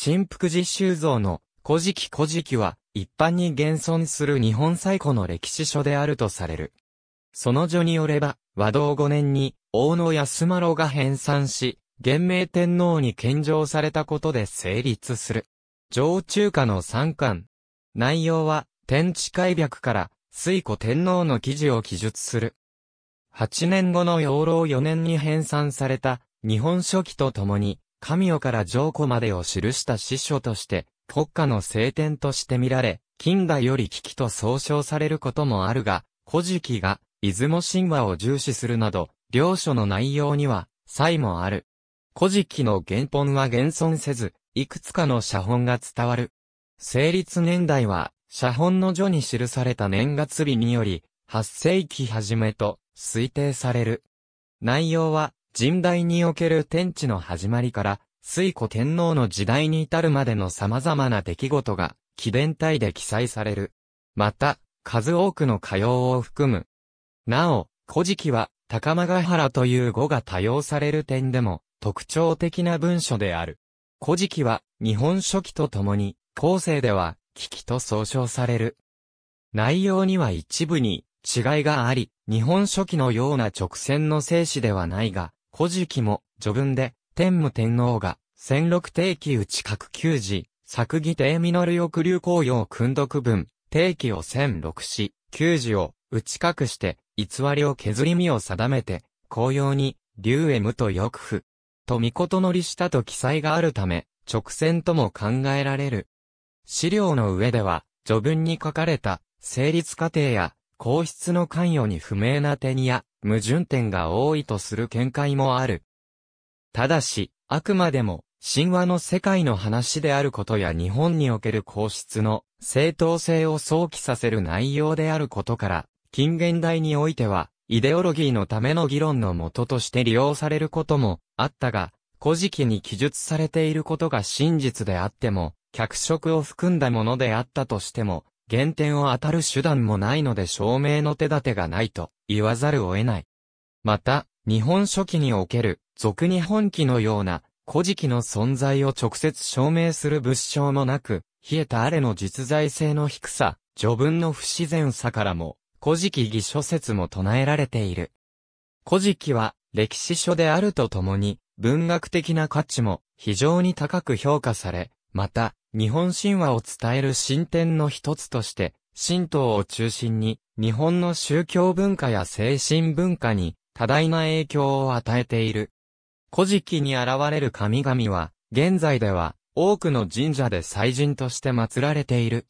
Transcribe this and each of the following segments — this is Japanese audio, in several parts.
新福寺修造の古事記古事記は一般に現存する日本最古の歴史書であるとされる。その序によれば、和道5年に大野安丸が編纂し、元明天皇に献上されたことで成立する。上中華の三巻。内容は、天地開闢から水古天皇の記事を記述する。8年後の養老4年に編纂された日本書紀とともに、神代から上古までを記した師書として、国家の聖典として見られ、近代より危機と総称されることもあるが、古事記が、出雲神話を重視するなど、両書の内容には、差異もある。古事記の原本は現存せず、いくつかの写本が伝わる。成立年代は、写本の序に記された年月日により、8世紀初めと推定される。内容は、人代における天地の始まりから、水古天皇の時代に至るまでの様々な出来事が、紀伝体で記載される。また、数多くの歌謡を含む。なお、古事記は、高間ヶ原という語が多用される点でも、特徴的な文書である。古事記は、日本書紀とともに、後世では、危機と総称される。内容には一部に、違いがあり、日本書紀のような直線の生死ではないが、古事記も、序文で、天武天皇が、戦六定期内各九時、作義帝実翼流行用訓読文、定期を戦六し、九時を、内各して、偽りを削り身を定めて、紅葉に、竜へ無と欲不。と御事乗りしたと記載があるため、直線とも考えられる。資料の上では、序文に書かれた、成立過程や、皇室の関与に不明なにや、矛盾点が多いとする見解もある。ただし、あくまでも、神話の世界の話であることや日本における皇室の正当性を想起させる内容であることから、近現代においては、イデオロギーのための議論のもととして利用されることもあったが、古事記に記述されていることが真実であっても、脚色を含んだものであったとしても、減点を当たる手段もないので証明の手立てがないと言わざるを得ない。また、日本書紀における、俗日本記のような、古事記の存在を直接証明する物証もなく、冷えたあれの実在性の低さ、序文の不自然さからも、古事記偽書説も唱えられている。古事記は、歴史書であるとともに、文学的な価値も非常に高く評価され、また、日本神話を伝える進展の一つとして、神道を中心に、日本の宗教文化や精神文化に、多大な影響を与えている。古事記に現れる神々は、現在では、多くの神社で祭神として祀られている。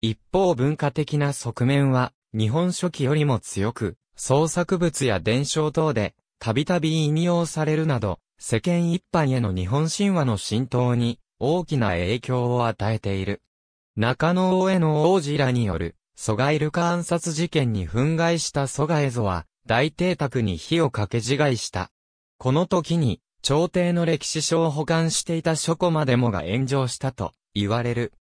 一方文化的な側面は、日本書紀よりも強く、創作物や伝承等で、たびたび引用されるなど、世間一般への日本神話の浸透に大きな影響を与えている。中野大江の王子らによる、蘇我イルカ暗殺事件に憤慨した蘇我江蔵は、大邸宅に火をかけ自害した。この時に、朝廷の歴史書を保管していた書庫までもが炎上したと言われる。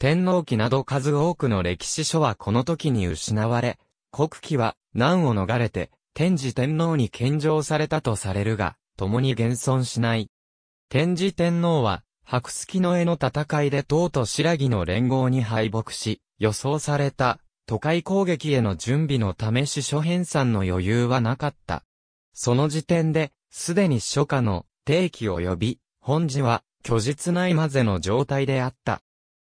天皇記など数多くの歴史書はこの時に失われ、国記は難を逃れて、天智天皇に献上されたとされるが、共に現存しない。天智天皇は、白月の絵の戦いで党と白木の連合に敗北し、予想された都会攻撃への準備のためし書編纂の余裕はなかった。その時点で、すでに初夏の定期及び、本寺は虚実ないまぜの状態であった。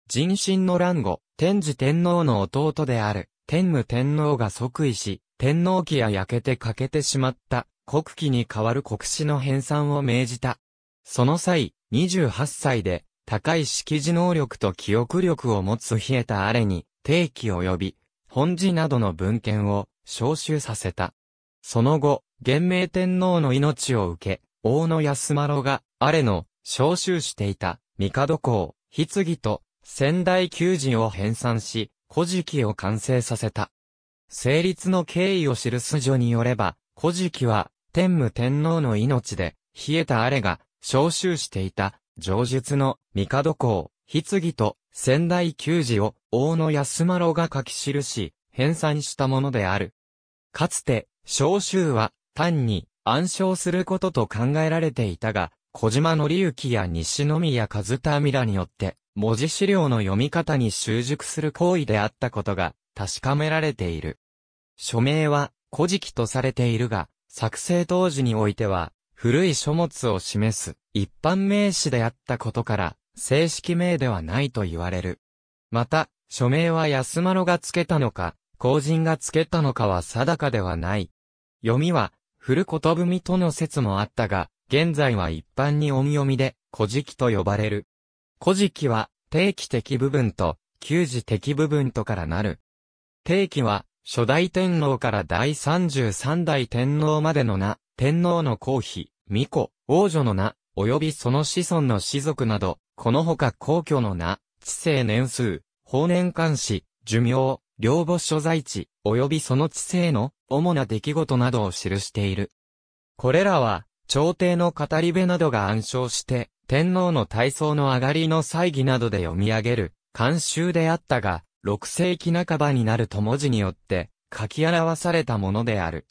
人心の乱後、天智天皇の弟である、天武天皇が即位し、天皇旗や焼けて欠けてしまった、国旗に代わる国史の編纂を命じた。その際、28歳で、高い識字能力と記憶力を持つ冷えたアレに、定期及び、本字などの文献を召集させた。その後、元明天皇の命を受け、大野安丸が、アレの、召集していた、帝公、棺と、仙台球人を編纂し、古事記を完成させた。成立の経緯をるす序によれば、古事記は、天武天皇の命で、冷えたあれが、召集していた、上述の帝公、筆棺と仙台球児を大野安丸が書き記し、編纂したものである。かつて、召集は単に暗唱することと考えられていたが、小島則之や西宮和田ミらによって、文字資料の読み方に習熟する行為であったことが確かめられている。署名は古事記とされているが、作成当時においては、古い書物を示す一般名詞であったことから、正式名ではないと言われる。また、署名は安丸がつけたのか、公人がつけたのかは定かではない。読みは、古ことぶみとの説もあったが、現在は一般に音読みで、古事記と呼ばれる。古事記は、定期的部分と、旧時的部分とからなる。定期は、初代天皇から第33代天皇までの名、天皇の皇妃、巫女、王女の名、及びその子孫の士族など、このほか皇居の名、知性年数、法年監視、寿命、領母所在地、及びその知性の主な出来事などを記している。これらは、朝廷の語り部などが暗唱して、天皇の体操の上がりの祭儀などで読み上げる、慣習であったが、6世紀半ばになると文字によって書き表されたものである。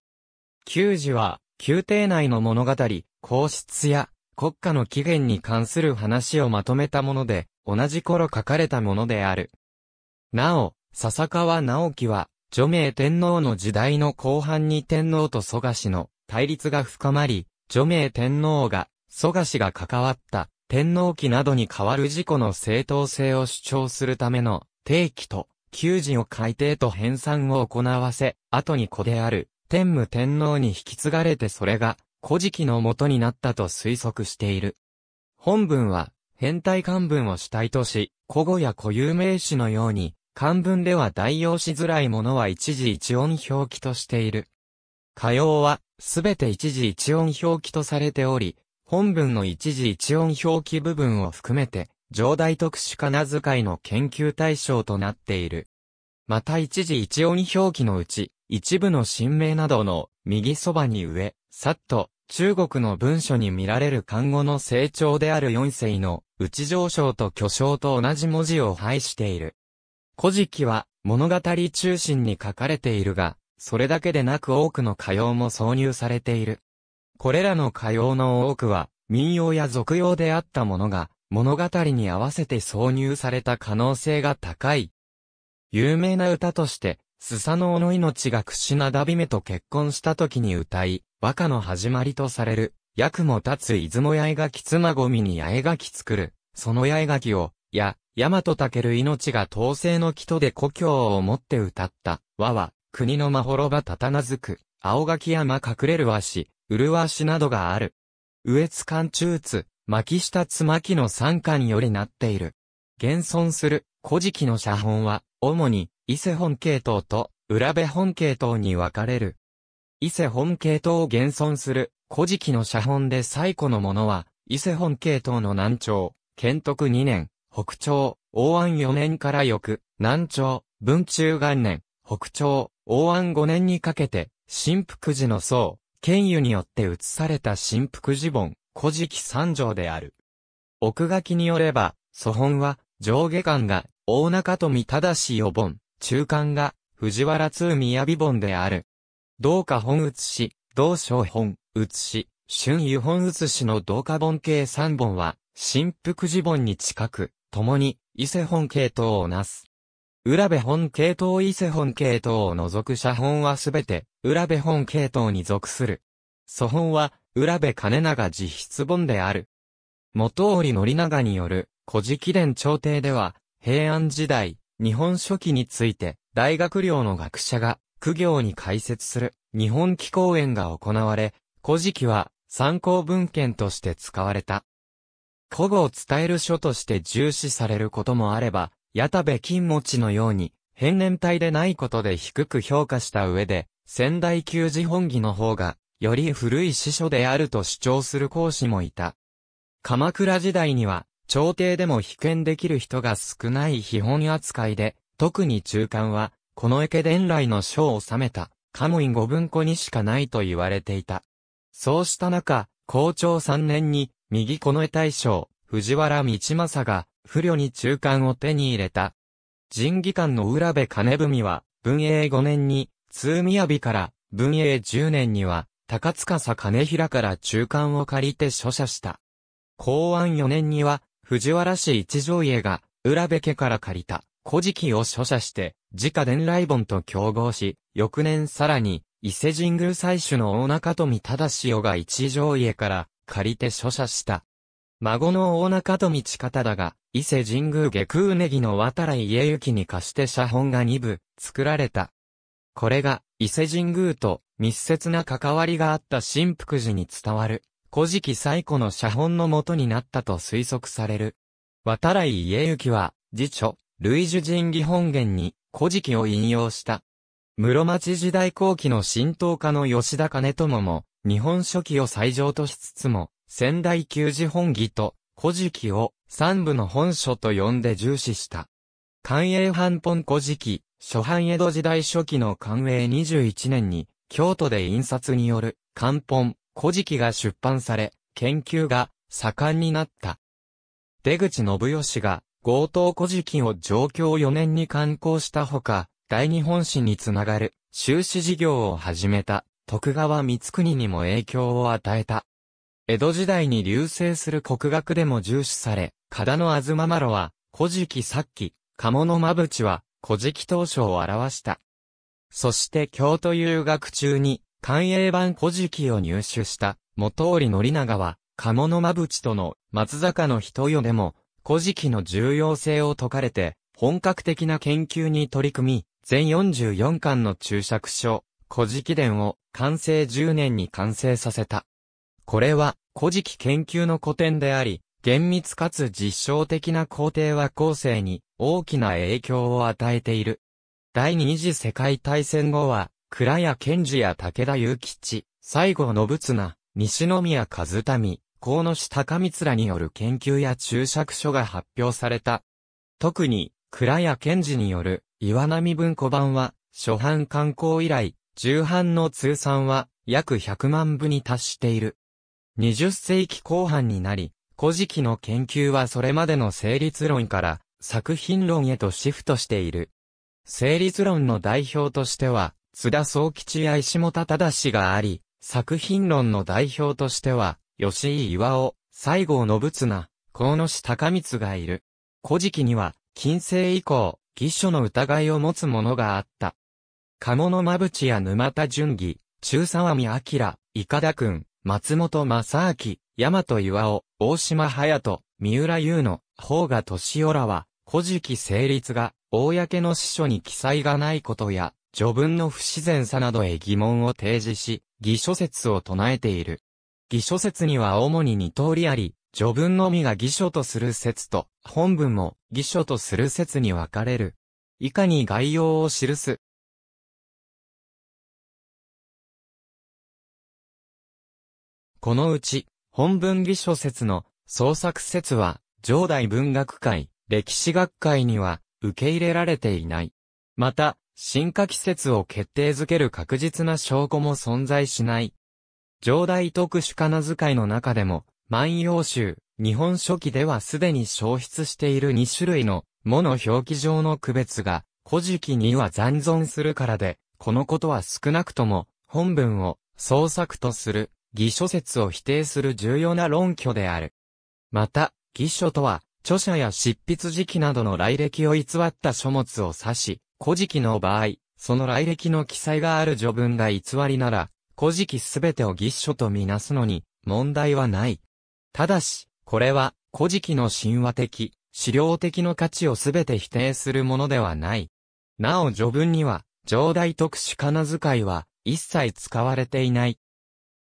旧字は、宮廷内の物語、皇室や国家の起源に関する話をまとめたもので、同じ頃書かれたものである。なお、笹川直樹は、除名天皇の時代の後半に天皇と蘇我氏の対立が深まり、除名天皇が蘇我氏が関わった天皇期などに代わる事故の正当性を主張するための定期と、給仕を改定と編纂を行わせ、後に子である、天武天皇に引き継がれてそれが、古事記の元になったと推測している。本文は、変態漢文を主体とし、古語や固有名詞のように、漢文では代用しづらいものは一時一音表記としている。歌謡は、すべて一時一音表記とされており、本文の一時一音表記部分を含めて、上代特殊仮名遣いの研究対象となっている。また一時一音表記のうち、一部の新名などの右そばに上、さっと、中国の文書に見られる漢語の成長である四世の内上昇と巨昇と同じ文字を配している。古事記は物語中心に書かれているが、それだけでなく多くの歌謡も挿入されている。これらの歌謡の多くは民謡や俗謡であったものが、物語に合わせて挿入された可能性が高い。有名な歌として、スサノオの命がクシナダビメと結婚した時に歌い、和歌の始まりとされる、役も立つ出雲八重垣つまごみに八重垣作る、その八重垣を、や、大和武る命が統制の木とで故郷を持って歌った、和は、国のまほろばたたなずく、青垣山隠れる和紙、うるわしなどがある。上津貫中津、巻下つまきの三巻よりなっている。現存する古事記の写本は、主に伊勢本系統と浦部本系統に分かれる。伊勢本系統を現存する古事記の写本で最古のものは、伊勢本系統の南朝、建徳2年、北朝、王安4年から翌、南朝、文中元年、北朝、王安5年にかけて、新福寺の僧、剣湯によって移された新福寺本、古事記三条である。奥書きによれば、祖本は、上下巻が、大中富正予本、中巻が、藤原通宮美本である。同家本写し、同小本写し、春湯本写しの同家本系三本は、新福寺本に近く、共に、伊勢本系統をなす。浦部本系統伊勢本系統を除く写本はすべて、浦部本系統に属する。祖本は、浦部兼長自筆本である。元織宣長による、古事記伝朝廷では、平安時代、日本書紀について、大学寮の学者が、苦行に解説する、日本紀公演が行われ、古事記は、参考文献として使われた。古語を伝える書として重視されることもあれば、矢田部金持ちのように、変年体でないことで低く評価した上で、仙台旧字本義の方が、より古い司書であると主張する講師もいた。鎌倉時代には、朝廷でも被験できる人が少ない基本扱いで、特に中間は、この池伝来の書を収めた、カムイ五文庫にしかないと言われていた。そうした中、校長3年に、右この絵大将、藤原道政が、不慮に中間を手に入れた。人技官の浦部金文は、文永5年に、通宮日から、文永10年には、高塚金平から中間を借りて書写した。公安4年には、藤原氏一条家が、浦部家から借りた、古事記を書写して、自家伝来本と競合し、翌年さらに、伊勢神宮祭主の大中富忠潮が一条家から借りて書写した。孫の大中富近田だが、伊勢神宮下空ネギの渡来家行に貸して写本が2部作られた。これが伊勢神宮と密接な関わりがあった神福寺に伝わる、古事記最古の写本の元になったと推測される。渡来家行は、辞書、類樹神義本源に古事記を引用した。室町時代後期の神道家の吉田兼友も、日本書紀を最上としつつも、仙台旧字本義と古事記を三部の本書と呼んで重視した。寛永半本古事記、初版江戸時代初期の寛永21年に、京都で印刷による、漢本、古事記が出版され、研究が盛んになった。出口信義が、強盗古事記を上京4年に刊行したほか、大日本史につながる、修士事業を始めた、徳川光国にも影響を与えた。江戸時代に流星する国学でも重視され、加田の東麻呂は、古事記殺記、鴨の間淵は、古事記当初を表した。そして京都留学中に、官営版古事記を入手した元織宣長は、鴨の間淵との松坂の人よでも、古事記の重要性を説かれて、本格的な研究に取り組み、全44巻の注釈書、古事記伝を完成10年に完成させた。これは、古事記研究の古典であり、厳密かつ実証的な工程は後世に大きな影響を与えている。第二次世界大戦後は、倉谷賢治や武田祐吉、西郷信綱、西宮和民、河野市高光らによる研究や注釈書が発表された。特に、倉谷賢治による岩波文庫版は、初版刊行以来、重版の通算は約100万部に達している。20世紀後半になり、古事記の研究はそれまでの成立論から作品論へとシフトしている。成立論の代表としては、津田総吉や石本忠があり、作品論の代表としては、吉井岩尾、西郷信綱、河野氏高光がいる。古事記には、近世以降、義書の疑いを持つものがあった。鴨の間淵や沼田淳義、中沢美明、伊田君、松本正明、大和岩尾、大島隼人、三浦優の、方が年寄らは、古事記成立が、公の司書に記載がないことや、序文の不自然さなどへ疑問を提示し、偽書説を唱えている。偽書説には主に二通りあり、序文のみが偽書とする説と、本文も偽書とする説に分かれる。以下に概要を記す。このうち、本文偽書説の創作説は、上代文学会、歴史学会には受け入れられていない。また、進化季節を決定づける確実な証拠も存在しない。上代特殊仮名遣いの中でも、万葉集、日本書紀ではすでに消失している2種類の、もの表記上の区別が、古事記には残存するからで、このことは少なくとも、本文を創作とする、偽書説を否定する重要な論拠である。また、義書とは、著者や執筆時期などの来歴を偽った書物を指し、古事記の場合、その来歴の記載がある序文が偽りなら、古事記すべてを義書とみなすのに、問題はない。ただし、これは、古事記の神話的、資料的の価値をすべて否定するものではない。なお序文には、上代特殊仮名遣いは、一切使われていない。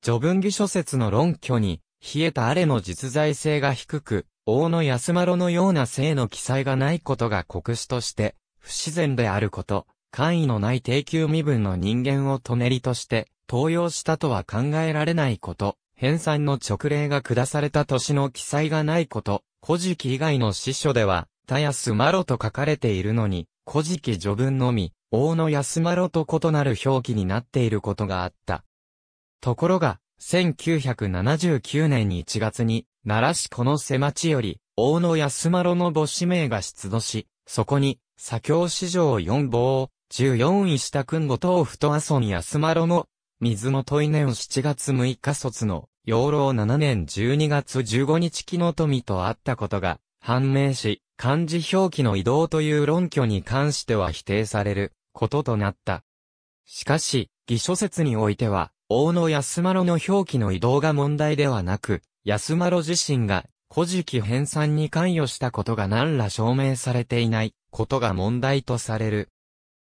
序文義書説の論拠に、冷えたあれの実在性が低く、大野安丸のような姓の記載がないことが国史として、不自然であること、官位のない低級身分の人間を止めりとして、登用したとは考えられないこと、編纂の直令が下された年の記載がないこと、古事記以外の詩書では、たやすまと書かれているのに、古事記序文のみ、大野安丸と異なる表記になっていることがあった。ところが、1979年1月に、奈良市この瀬町より、大野安丸の母子名が出土し、そこに、左京市場4坊、14位下君後東府と阿蘇に安丸も、水元稲を7月6日卒の、養老7年12月15日木の富とあったことが判明し、漢字表記の移動という論拠に関しては否定されることとなった。しかし、偽書説においては、大野安丸の表記の移動が問題ではなく、安丸自身が、古事記編纂に関与したことが何ら証明されていないことが問題とされる。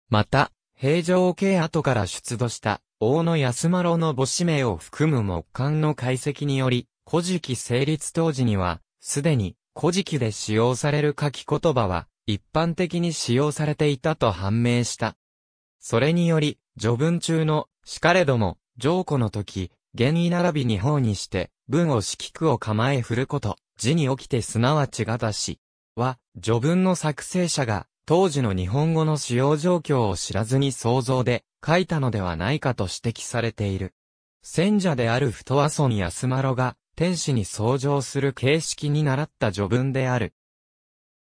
また、平城系後から出土した、大野安丸の母子名を含む木簡の解析により、古事記成立当時には、すでに、古事記で使用される書き言葉は、一般的に使用されていたと判明した。それにより、序文中の、しかれども、上古の時、原意並びに方にして、文を四季句を構え振ること、字に起きてすなわちがだし、は、序文の作成者が、当時の日本語の使用状況を知らずに想像で書いたのではないかと指摘されている。戦者である太和村安呂が天使に創造する形式に習った序文である。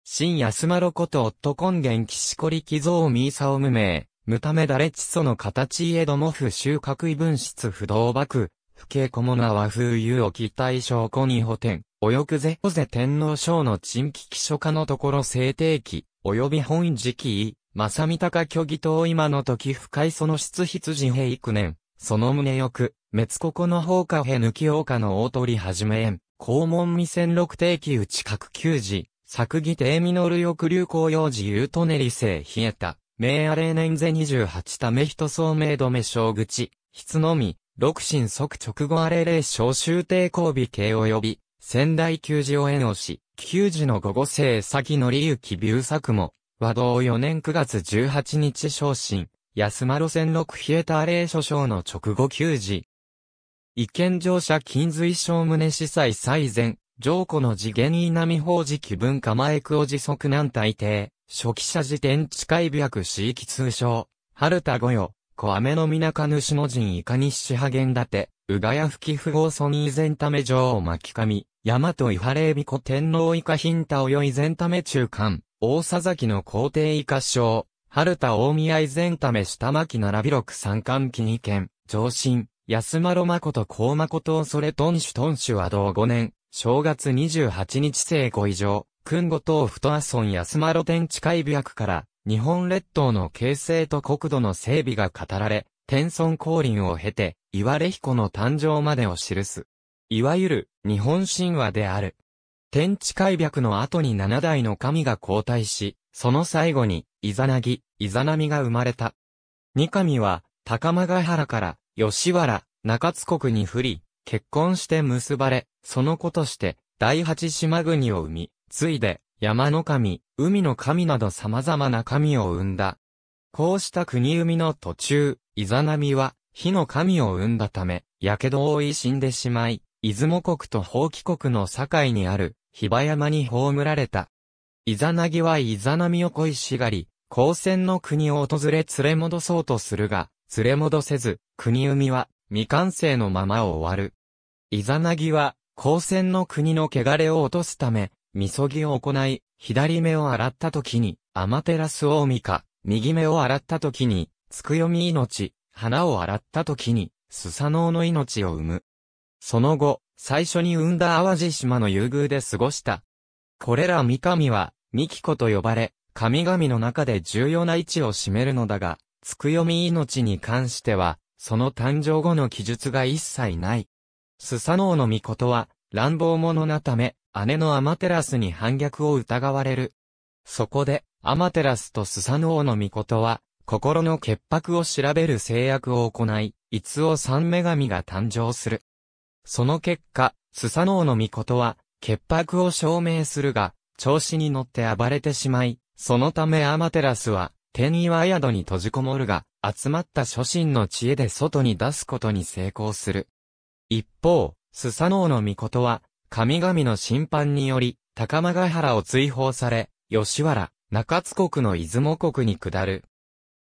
新安呂こと夫根源岸こり寄贈ミーサオ無名、無ためだれ地素の形へども不収穫異分質不動爆、不景小物和風有を期待証拠に補填、およくぜおぜ天皇賞の陳記記書家のところ制定期、及び本時期、正見高虚偽等今の時深いその筆羊平幾年、その旨よく、滅ここの放火へ抜き王家の大取り始め縁、肛門未戦六定期内各九時、作義帝実る翼流行用時ゆうとねりせ冷えた。名アレー年税28ため人総名止め小口、筆のみ、六神即直後アレー小集抵交尾系及び、仙台球児を縁押し、球児の午後生先のりゆきビュー作も、和道4年9月18日昇進、安間路線六冷えたアレー諸の直後球児。意見乗車金随小宗司祭最前、上古の次元稲見法事気文化前久お時速南大帝。初期者時点近い美白市域通称、春田御用、小雨の港か主の陣いかにしはげんだて、うがや吹き不ソニー。前ため城を巻き上、大和伊波霊美子天皇以下品太およ以前ため中間、大佐崎の皇帝以下将、春田大宮以前ため下巻並び六三冠期二県、上進、安丸誠高誠をそれとんしゅとんしゅは同五年、正月二十八日生後以上、君後島フトア村安丸天地海白から、日本列島の形成と国土の整備が語られ、天孫降臨を経て、岩根彦の誕生までを記す。いわゆる、日本神話である。天地開闢の後に七代の神が交代し、その最後に、イザナギ、イザナミが生まれた。二神は、高間ヶ原から、吉原、中津国に降り、結婚して結ばれ、その子として、第八島国を生み、ついで、山の神、海の神など様々な神を生んだ。こうした国生みの途中、イザナミは、火の神を生んだため、火傷を負い死んでしまい、出雲国と法規国の境にある、ヒバ山に葬られた。イザナギはイザナミを恋しがり、高専の国を訪れ連れ戻そうとするが、連れ戻せず、国生みは未完成のままを終わる。イザナギは、高専の国の汚れを落とすため、みそぎを行い、左目を洗った時に、アマテラスオオミカ、右目を洗った時に、つくよみ命、花を洗った時に、スサノオの命を生む。その後、最初に生んだ淡路島の優遇で過ごした。これら三神は、ミキコと呼ばれ、神々の中で重要な位置を占めるのだが、つくよみ命に関しては、その誕生後の記述が一切ない。スサノオの御事は、乱暴者なため、姉のアマテラスに反逆を疑われる。そこで、アマテラスとスサノオノミコトは、心の潔白を調べる制約を行い、イツオ三女神が誕生する。その結果、スサノオノミコトは、潔白を証明するが、調子に乗って暴れてしまい、そのためアマテラスは、天岩宿に閉じこもるが、集まった諸神の知恵で外に出すことに成功する。一方、スサノオノミコトは、神々の審判により、高間ヶ原を追放され、吉原、中津国の出雲国に下る。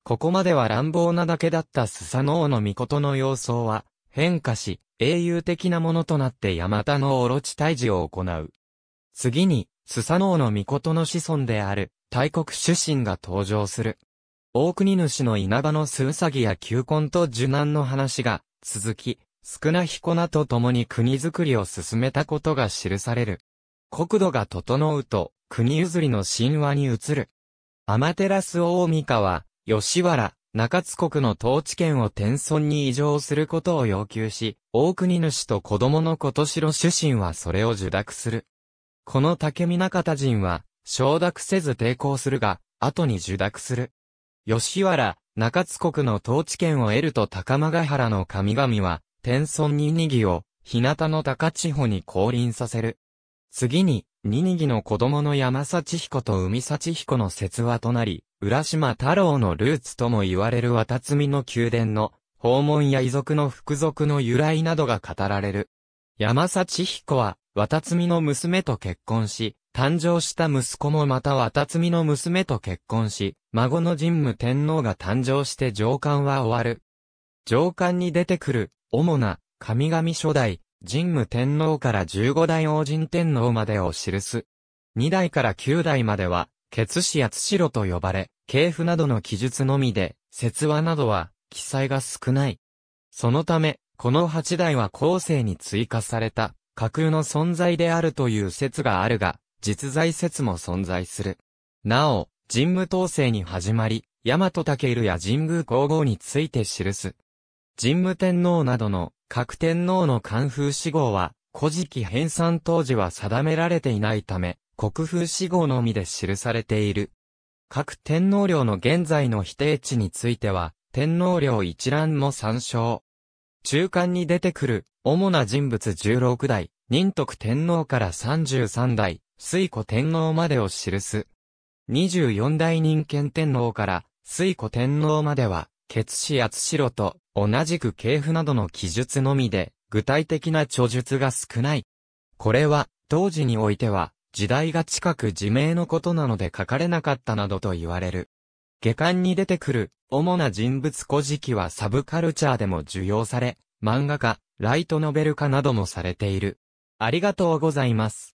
ここまでは乱暴なだけだったスサノオの御事の様相は、変化し、英雄的なものとなって山田のオロチ退治を行う。次に、スサノオの御事の子孫である、大国主神が登場する。大国主の稲葉のスウサギや球根と受難の話が、続き、少な彦名と共に国づくりを進めたことが記される。国土が整うと、国譲りの神話に移る。天照大三河、吉原、中津国の統治権を天孫に移譲することを要求し、大国主と子供の琴城主神はそれを受諾する。この竹見中田人は、承諾せず抵抗するが、後に受諾する。吉原、中津国の統治権を得ると高間ヶ原の神々は、天孫ニニギを、日向の高千穂に降臨させる。次に、ニニギの子供の山幸彦と海幸彦の説話となり、浦島太郎のルーツとも言われる渡積の宮殿の、訪問や遺族の服属の由来などが語られる。山幸彦は、渡積の娘と結婚し、誕生した息子もまた渡積の娘と結婚し、孫の神武天皇が誕生して上官は終わる。上官に出てくる、主な、神々初代、神武天皇から十五代王神天皇までを記す。二代から九代までは、血死や津代と呼ばれ、系譜などの記述のみで、説話などは、記載が少ない。そのため、この八代は後世に追加された、架空の存在であるという説があるが、実在説も存在する。なお、神武統制に始まり、大和武尊や神宮皇后について記す。神武天皇などの各天皇の官風死号は、古事記編纂当時は定められていないため、国風死号のみで記されている。各天皇陵の現在の否定値については、天皇陵一覧も参照。中間に出てくる、主な人物16代、仁徳天皇から33代、水古天皇までを記す。24代人権天皇から水古天皇までは、血死圧白と同じく系譜などの記述のみで、具体的な著述が少ない。これは、当時においては、時代が近く自明のことなので書かれなかったなどと言われる。下巻に出てくる、主な人物古事記はサブカルチャーでも受容され、漫画家、ライトノベル化などもされている。ありがとうございます。